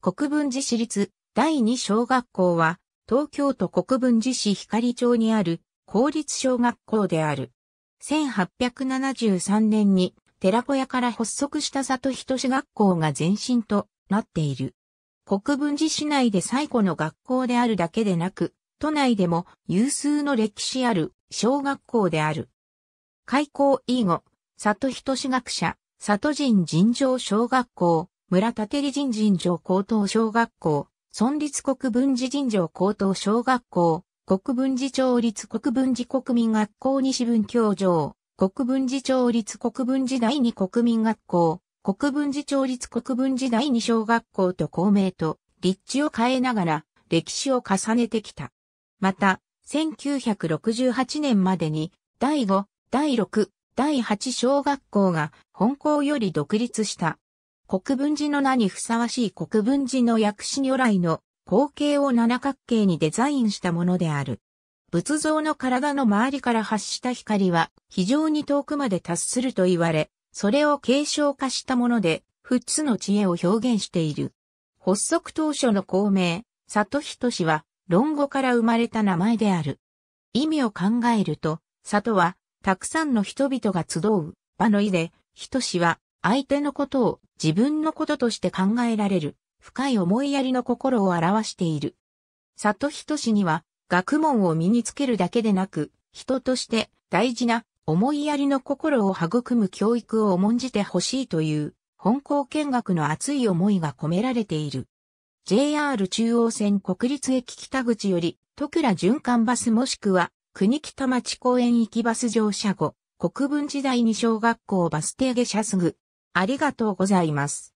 国分寺市立第二小学校は、東京都国分寺市光町にある公立小学校である。1873年に寺小屋から発足した里人志学校が前身となっている。国分寺市内で最古の学校であるだけでなく、都内でも有数の歴史ある小学校である。開校以後、里人志学者、里人尋常小学校、村立理人尋高等小学校、村立国分寺人常高等小学校、国分寺町立国分寺国民学校西分教場、国分寺町立国分寺第二国民学校、国分寺町立国分寺第二小学校と公明と立地を変えながら歴史を重ねてきた。また、1968年までに第5、第6、第8小学校が本校より独立した。国分寺の名にふさわしい国分寺の薬師如来の光景を七角形にデザインしたものである。仏像の体の周りから発した光は非常に遠くまで達すると言われ、それを継承化したもので、仏の知恵を表現している。発足当初の孔明、里人氏は、論語から生まれた名前である。意味を考えると、里は、たくさんの人々が集う、場の意で、人氏は、相手のことを自分のこととして考えられる、深い思いやりの心を表している。里人氏には、学問を身につけるだけでなく、人として大事な思いやりの心を育む教育を重んじてほしいという、本校見学の熱い思いが込められている。JR 中央線国立駅北口より、徳倉循環バスもしくは、国北町公園行きバス乗車後、国分時代に小学校バス停下車すぐ、ありがとうございます。